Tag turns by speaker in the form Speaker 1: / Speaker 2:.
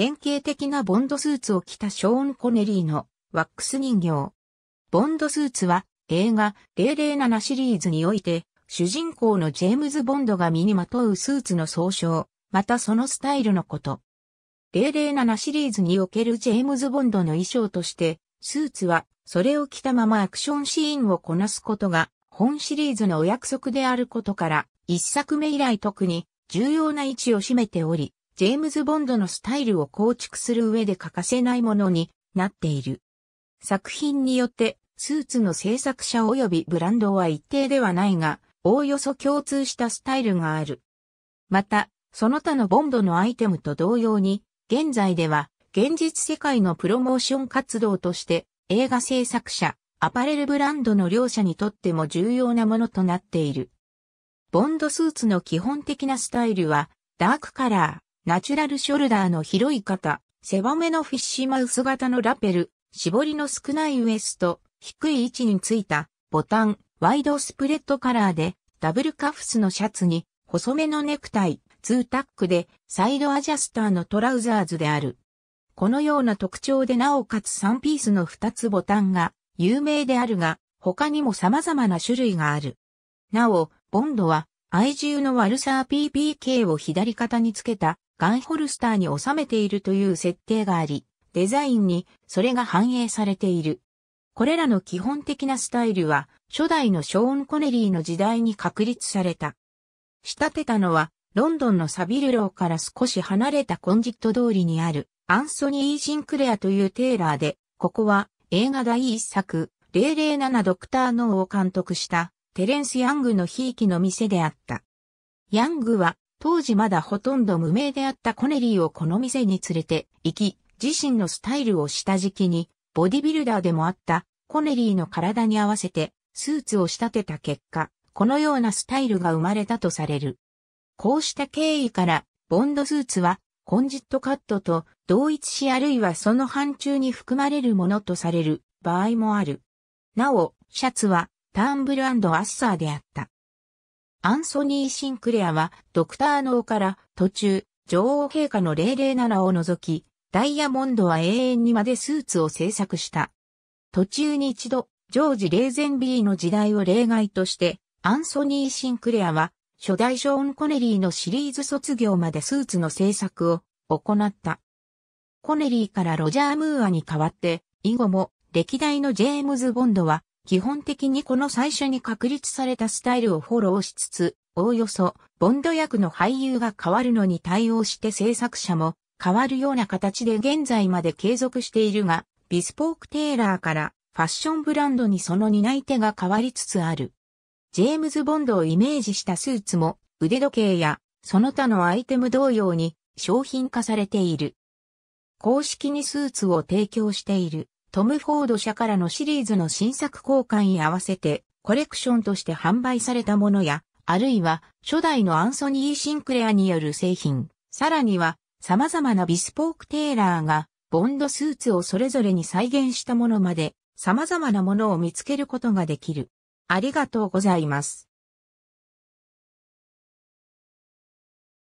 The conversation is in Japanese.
Speaker 1: 典型的なボンドスーツを着たショーン・コネリーのワックス人形。ボンドスーツは映画007シリーズにおいて主人公のジェームズ・ボンドが身にまとうスーツの総称、またそのスタイルのこと。007シリーズにおけるジェームズ・ボンドの衣装として、スーツはそれを着たままアクションシーンをこなすことが本シリーズのお約束であることから、一作目以来特に重要な位置を占めており、ジェームズ・ボンドのスタイルを構築する上で欠かせないものになっている。作品によって、スーツの制作者及びブランドは一定ではないが、おおよそ共通したスタイルがある。また、その他のボンドのアイテムと同様に、現在では、現実世界のプロモーション活動として、映画制作者、アパレルブランドの両者にとっても重要なものとなっている。ボンドスーツの基本的なスタイルは、ダークカラー、ナチュラルショルダーの広い肩、狭めのフィッシュマウス型のラペル、絞りの少ないウエスト、低い位置についたボタン、ワイドスプレッドカラーで、ダブルカフスのシャツに、細めのネクタイ、ツータックで、サイドアジャスターのトラウザーズである。このような特徴でなおかつ3ピースの2つボタンが有名であるが、他にも様々な種類がある。なお、ボンドは、愛獣のワルサー PPK を左肩につけたガンホルスターに収めているという設定があり、デザインにそれが反映されている。これらの基本的なスタイルは、初代のショーン・コネリーの時代に確立された。仕立てたのは、ロンドンのサビルローから少し離れたコンジット通りにある、アンソニー・シンクレアというテーラーで、ここは映画第一作、007ドクター・ノーを監督した、テレンス・ヤングのひいきの店であった。ヤングは当時まだほとんど無名であったコネリーをこの店に連れて行き、自身のスタイルを下敷きに、ボディビルダーでもあったコネリーの体に合わせてスーツを仕立てた結果、このようなスタイルが生まれたとされる。こうした経緯から、ボンドスーツはコンジットカットと同一しあるいはその範疇に含まれるものとされる場合もある。なお、シャツはターンブルアッサーであった。アンソニー・シンクレアは、ドクターノーから途中、女王陛下の007を除き、ダイヤモンドは永遠にまでスーツを制作した。途中に一度、ジョージ・レーゼンビーの時代を例外として、アンソニー・シンクレアは、初代ショーン・コネリーのシリーズ卒業までスーツの制作を行った。コネリーからロジャー・ムーアに代わって、以後も歴代のジェームズ・ボンドは基本的にこの最初に確立されたスタイルをフォローしつつ、おおよそ、ボンド役の俳優が変わるのに対応して制作者も変わるような形で現在まで継続しているが、ビスポークテーラーからファッションブランドにその担い手が変わりつつある。ジェームズ・ボンドをイメージしたスーツも腕時計やその他のアイテム同様に商品化されている。公式にスーツを提供している。トム・フォード社からのシリーズの新作交換に合わせて、コレクションとして販売されたものや、あるいは初代のアンソニー・シンクレアによる製品、さらには様々なビスポークテーラーが、ボンドスーツをそれぞれに再現したものまで、様々なものを見つけることができる。ありがとうございます。